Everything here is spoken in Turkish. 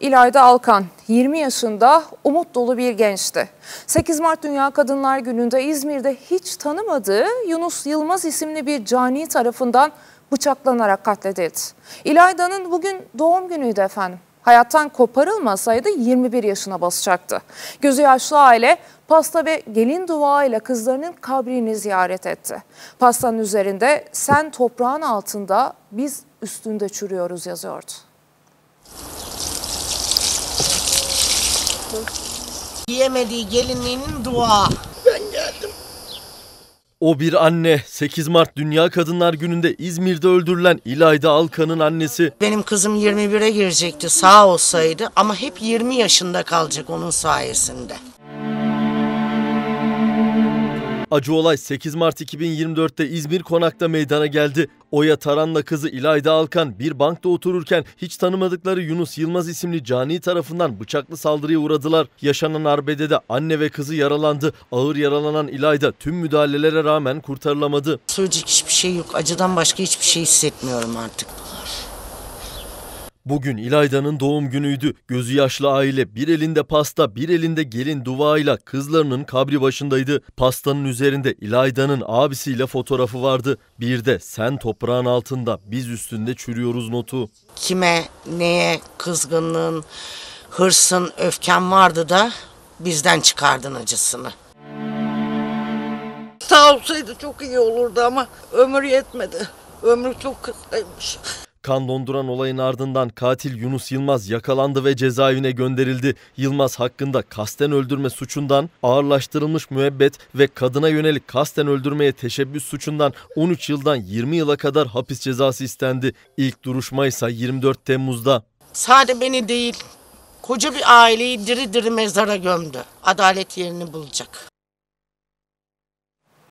İlayda Alkan 20 yaşında umut dolu bir gençti. 8 Mart Dünya Kadınlar Günü'nde İzmir'de hiç tanımadığı Yunus Yılmaz isimli bir cani tarafından bıçaklanarak katledildi. İlayda'nın bugün doğum günüydü efendim. Hayattan koparılmasaydı 21 yaşına basacaktı. Gözü yaşlı aile pasta ve gelin duvaıyla kızlarının kabrini ziyaret etti. Pastanın üzerinde sen toprağın altında biz üstünde çürüyoruz yazıyordu. olsun. Yiyemediği gelinliğinin dua. Ben geldim. O bir anne 8 Mart Dünya Kadınlar Günü'nde İzmir'de öldürülen İlayda Alkan'ın annesi. Benim kızım 21'e girecekti sağ olsaydı ama hep 20 yaşında kalacak onun sayesinde. Acı olay 8 Mart 2024'te İzmir Konak'ta meydana geldi. Oya Taran'la kızı İlayda Alkan bir bankta otururken hiç tanımadıkları Yunus Yılmaz isimli cani tarafından bıçaklı saldırıya uğradılar. Yaşanan arbedede anne ve kızı yaralandı. Ağır yaralanan İlayda tüm müdahalelere rağmen kurtarılamadı. Söyleyecek hiçbir şey yok. Acıdan başka hiçbir şey hissetmiyorum artık. Bugün İlayda'nın doğum günüydü. Gözü yaşlı aile bir elinde pasta, bir elinde gelin duvağıyla kızlarının kabri başındaydı. Pastanın üzerinde İlayda'nın abisiyle fotoğrafı vardı. Bir de sen toprağın altında, biz üstünde çürüyoruz notu. Kime, neye kızgınlığın, hırsın, öfken vardı da bizden çıkardın acısını. Sağ olsaydı çok iyi olurdu ama ömür yetmedi. Ömrü çok kısaymış. Kan donduran olayın ardından katil Yunus Yılmaz yakalandı ve cezaevine gönderildi. Yılmaz hakkında kasten öldürme suçundan ağırlaştırılmış müebbet ve kadına yönelik kasten öldürmeye teşebbüs suçundan 13 yıldan 20 yıla kadar hapis cezası istendi. İlk duruşma ise 24 Temmuz'da. Sade beni değil, koca bir aileyi diri diri mezara gömdü. Adalet yerini bulacak.